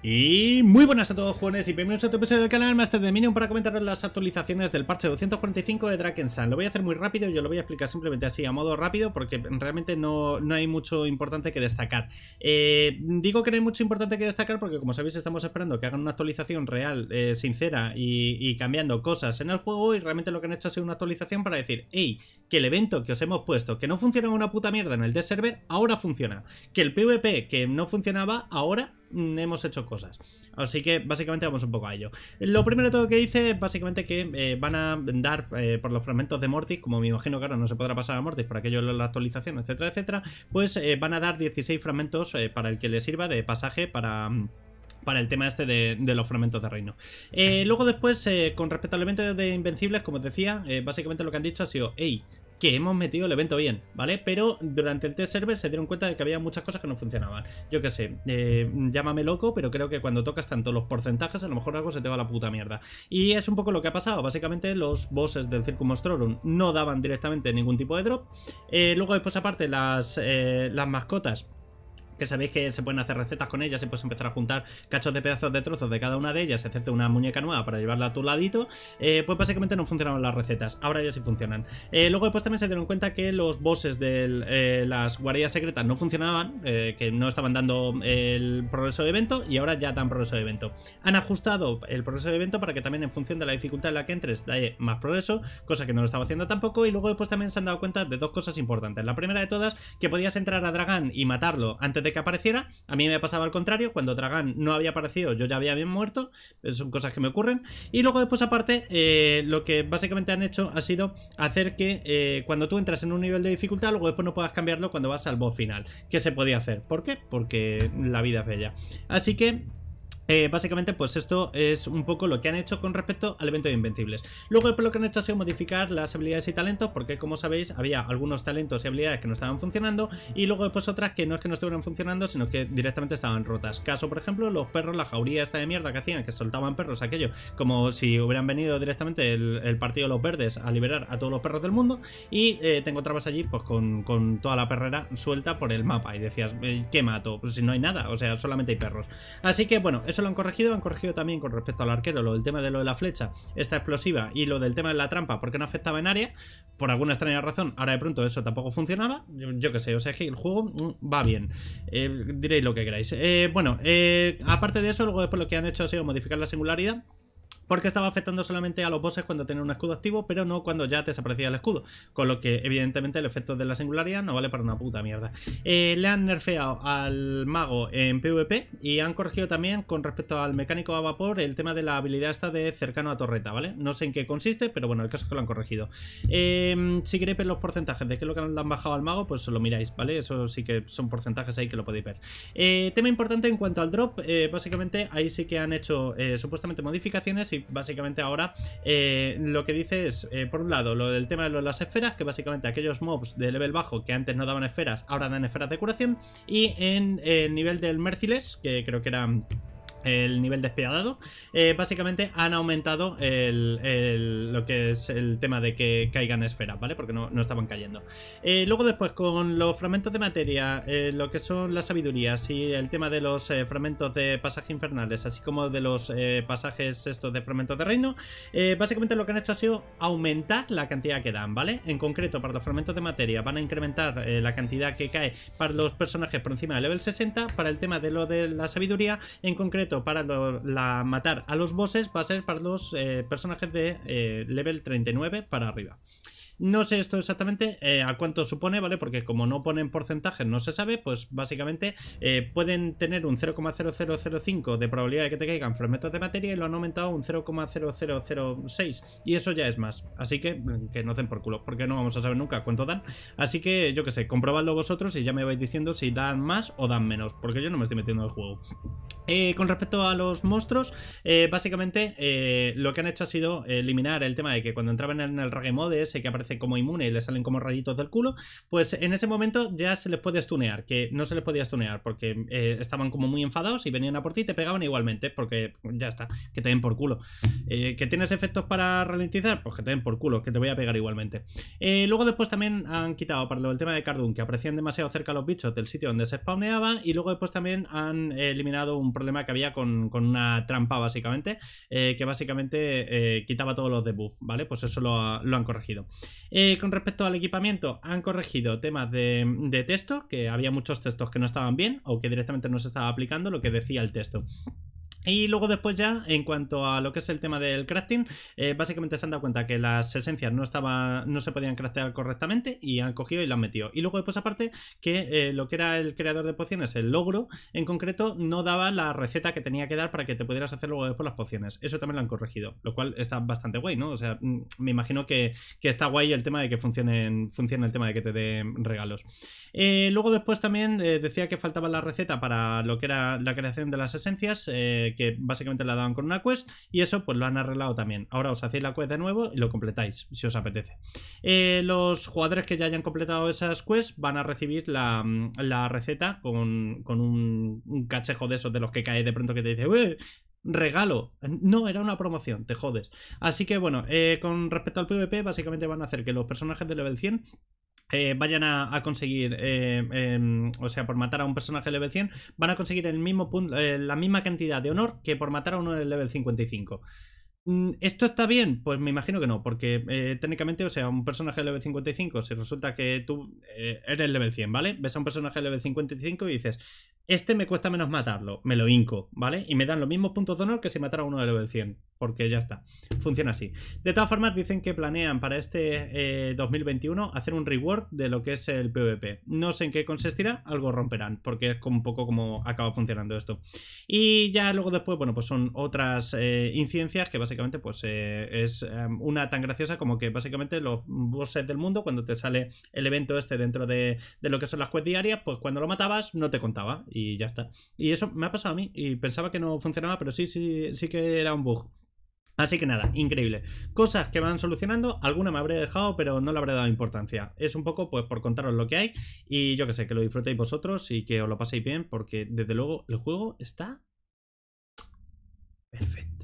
Y muy buenas a todos jóvenes y bienvenidos a otro episodio del canal Master de Minion para comentaros las actualizaciones del parche 245 de Sun. Lo voy a hacer muy rápido, yo lo voy a explicar simplemente así a modo rápido porque realmente no, hay mucho importante que destacar. Eh, digo que no hay mucho importante que destacar porque como sabéis estamos esperando que hagan una actualización real, eh, sincera y, cambiando cosas en el juego y realmente lo que han hecho ha sido una actualización para decir, hey, que el evento que os hemos puesto que no funcionaba una puta mierda en el de server, ahora funciona. Que el PvP que no funcionaba, ahora Mm, hemos hecho cosas. Así que básicamente vamos un poco a ello. Lo primero todo que dice básicamente que eh, van a dar eh, por los fragmentos de Mortis, como me imagino que no se podrá pasar a Mortis por aquello de la actualización, etcétera, etcétera, pues eh, van a dar 16 fragmentos para el que le sirva de pasaje para mm, para el tema este de, los fragmentos de reino. luego después, con respecto al de Invencibles, como os decía, básicamente lo que han dicho ha sido, hey, que hemos metido el evento bien, ¿vale? Pero durante el test server se dieron cuenta de que había muchas cosas que no funcionaban. Yo qué sé, eh, llámame loco, pero creo que cuando tocas tanto los porcentajes, a lo mejor algo se te va la puta mierda. Y es un poco lo que ha pasado. Básicamente, los bosses del Circum no daban directamente ningún tipo de drop. Eh, luego, después, aparte, las, eh, las mascotas que sabéis que se pueden hacer recetas con ellas y puedes empezar a juntar cachos de pedazos de trozos de cada una de ellas, hacerte una muñeca nueva para llevarla a tu ladito, eh, pues básicamente no funcionaban las recetas, ahora ya sí funcionan. Eh, luego después también se dieron cuenta que los bosses de eh, las guardias secretas no funcionaban, que no estaban dando el progreso de evento y ahora ya dan progreso de evento. Han ajustado el progreso de evento para que también en función de la dificultad en la que entres da más progreso, cosa que no lo estaba haciendo tampoco, y luego después también se han dado cuenta de dos cosas importantes. La primera de todas, que podías entrar a Dragan y matarlo antes de que apareciera. A mí me pasaba al contrario, cuando Dragán no había aparecido, yo ya había bien muerto. Pues son cosas que me ocurren. Y luego después aparte, eh, lo que básicamente han hecho ha sido hacer que eh, cuando tú entras en un nivel de dificultad, luego después no puedas cambiarlo cuando vas al boss final, qué se podía hacer. ¿Por qué? Porque la vida es bella. Así que eh, básicamente, pues esto es un poco lo que han hecho con respecto al evento de Invencibles. Luego, lo que han hecho ha sido modificar las habilidades y talentos, porque como sabéis, había algunos talentos y habilidades que no estaban funcionando, y luego después pues, otras que no es que no estuvieran funcionando, sino que directamente estaban rotas. Caso, por ejemplo, los perros, la jauría esta de mierda que hacían, que soltaban perros, aquello, como si hubieran venido directamente el, partido de los verdes a liberar a todos los perros del mundo, y eh, te encontrabas allí, pues con, con, toda la perrera suelta por el mapa, y decías, eh, ¿qué mato? Pues si no hay nada, o sea, solamente hay perros. Así que, bueno, eso lo han corregido, han corregido también con respecto al arquero lo del tema de lo de la flecha, esta explosiva y lo del tema de la trampa, porque no afectaba en área, por alguna extraña razón, ahora de pronto eso tampoco funcionaba, yo qué sé, o sea que el juego mm, va bien, eh, diréis lo que queráis. Eh, bueno, eh, aparte de eso, luego después lo que han hecho ha sido modificar la singularidad, porque estaba afectando solamente a los bosses cuando tenían un escudo activo, pero no cuando ya desaparecía el escudo, con lo que evidentemente el efecto de la singularidad no vale para una puta mierda. Eh, le han nerfeado al mago en PvP y han corregido también con respecto al mecánico a vapor el tema de la habilidad esta de cercano a torreta, ¿vale? No sé en qué consiste, pero bueno, el caso es que lo han corregido. Em, si queréis ver los porcentajes de qué es lo que han bajado al mago, pues lo miráis, ¿vale? Eso sí que son porcentajes ahí que lo podéis ver. Eh, tema importante en cuanto al drop, eh, básicamente ahí sí que han hecho supuestamente modificaciones y básicamente ahora eh, lo que dice es, eh, por un lado, lo del tema de las esferas, que básicamente aquellos mobs de nivel bajo que antes no daban esferas, ahora dan esferas de curación, y en el nivel del Merciless, que creo que era el nivel despiadado, eh, básicamente han aumentado el, lo que es el tema de que caigan esferas, ¿vale? Porque no, estaban cayendo. Eh, luego después con los fragmentos de materia, eh, lo que son las sabidurías y el tema de los fragmentos de pasajes infernales, así como de los pasajes estos de fragmentos de reino, básicamente lo que han hecho ha sido aumentar la cantidad que dan, ¿vale? En concreto, para los fragmentos de materia van a incrementar la cantidad que cae para los personajes por encima del level 60, para el tema de lo de la sabiduría, en concreto para la, matar a los bosses va a ser para los eh, personajes de eh, level 39 para arriba. No sé esto exactamente eh, a cuánto supone, ¿vale? Porque como no ponen porcentaje, no se sabe, pues básicamente eh, pueden tener un 0,0005 de probabilidad de que te caigan fragmentos de materia y lo han aumentado a un 0,0006. Y eso ya es más. Así que mm, que no den por culo, porque no vamos a saber nunca cuánto dan. Así que yo que sé, comprobadlo vosotros y ya me vais diciendo si dan más o dan menos, porque yo no me estoy metiendo en el juego. Eh, con respecto a los monstruos, básicamente lo que han hecho ha sido eliminar el tema de que cuando entraban en el Rage Mode ese que aparece como inmunes y le salen como rayitos del culo, pues en ese momento ya se les puede stunear, que no se les podía stunear porque eh, estaban como muy enfadados y venían a por ti y te pegaban igualmente, porque pues, ya está, que te den por culo. Eh, ¿Que tienes efectos para ralentizar? Pues que te den por culo, que te voy a pegar igualmente. Eh, luego después también han quitado para el tema de Cardoon, que aparecían demasiado cerca los bichos del sitio donde se spawneaban, y luego después también han eliminado un problema que había con, una trampa básicamente, que básicamente quitaba todos los debuffs, ¿vale? Pues eso lo han corregido. Eh, con respecto al equipamiento, han corregido temas de texto, que había muchos textos que no estaban bien o que directamente no se estaba aplicando lo que decía el texto. Y luego después ya, en cuanto a lo que es el tema del crafting, eh, básicamente se han dado cuenta que las esencias no estaban, no se podían craftear correctamente y han cogido y las han metido. Y luego después pues aparte que eh, lo que era el creador de pociones, el logro en concreto, no daba la receta que tenía que dar para que te pudieras hacer luego después las pociones. Eso también lo han corregido, lo cual está bastante guay, ¿no? O sea, mm, me imagino que, está guay el tema de que funcionen, funcione el tema de que te den regalos. Eh, luego después también decía que faltaba la receta para lo que era la creación de las esencias. Eh, eh, que básicamente la daban con una quest y eso pues lo han arreglado también. Ahora os hacéis la quest de nuevo y lo completáis si os apetece. Eh, los jugadores que ya hayan completado esas quests van a recibir la, receta con, un, cachejo de esos de los que cae de pronto que te dice, "Eh, regalo. No, era una promoción, te jodes. Así que bueno, eh, con respecto al PvP, básicamente van a hacer que los personajes de level 100 eh, vayan a, conseguir, eh, em, o sea, por matar a un personaje level 100, van a conseguir el mismo punto, eh, la misma cantidad de honor que por matar a uno del level 55. Mm, ¿Esto está bien? Pues me imagino que no, porque técnicamente, o sea, un personaje level 55, si resulta que tú eres eres level 100, ¿vale? Ves a un personaje level 55 y dices, este me cuesta menos matarlo, me lo inco... ¿vale? Y me dan los mismos puntos de honor que si matara uno de level 100, porque ya está, funciona así. De todas formas, dicen que planean para este 2021 eh, hacer un reward de lo que es el PvP. No sé en qué consistirá, algo romperán, porque es un poco como acaba funcionando esto. Y ya luego después, bueno, pues son otras eh, incidencias que básicamente pues eh, es em, una tan graciosa como que básicamente los bosses del mundo, cuando te sale el evento este dentro de, de lo que son las quests diarias, pues cuando lo matabas no te contaba y ya está. Y eso me ha pasado a mí y pensaba que no funcionaba, pero sí, sí, sí que era un bug. Así que nada, increíble. Cosas que van solucionando, alguna me habré dejado, pero no le habré dado importancia. Es un poco pues por contaros lo que hay y yo que sé, que lo disfrutéis vosotros y que os lo paséis bien porque desde luego el juego está perfecto.